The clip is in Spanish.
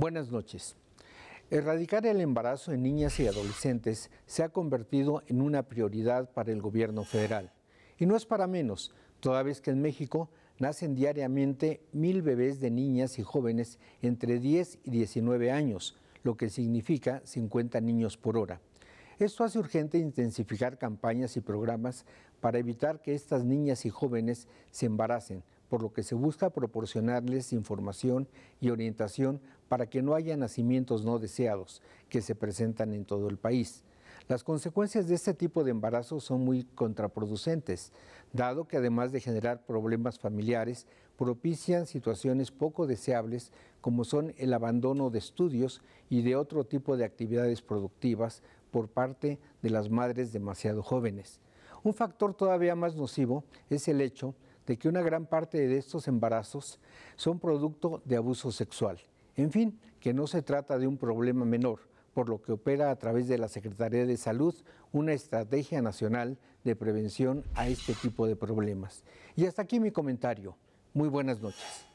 Buenas noches. Erradicar el embarazo en niñas y adolescentes se ha convertido en una prioridad para el gobierno federal. Y no es para menos, toda vez que en México nacen diariamente mil bebés de niñas y jóvenes entre 10 y 19 años, lo que significa 50 niños por hora. Esto hace urgente intensificar campañas y programas para evitar que estas niñas y jóvenes se embaracen, por lo que se busca proporcionarles información y orientación para que no haya nacimientos no deseados que se presentan en todo el país. Las consecuencias de este tipo de embarazos son muy contraproducentes, dado que además de generar problemas familiares, propician situaciones poco deseables como son el abandono de estudios y de otro tipo de actividades productivas por parte de las madres demasiado jóvenes. Un factor todavía más nocivo es el hecho de que una gran parte de estos embarazos son producto de abuso sexual. En fin, que no se trata de un problema menor, por lo que opera a través de la Secretaría de Salud una estrategia nacional de prevención a este tipo de problemas. Y hasta aquí mi comentario. Muy buenas noches.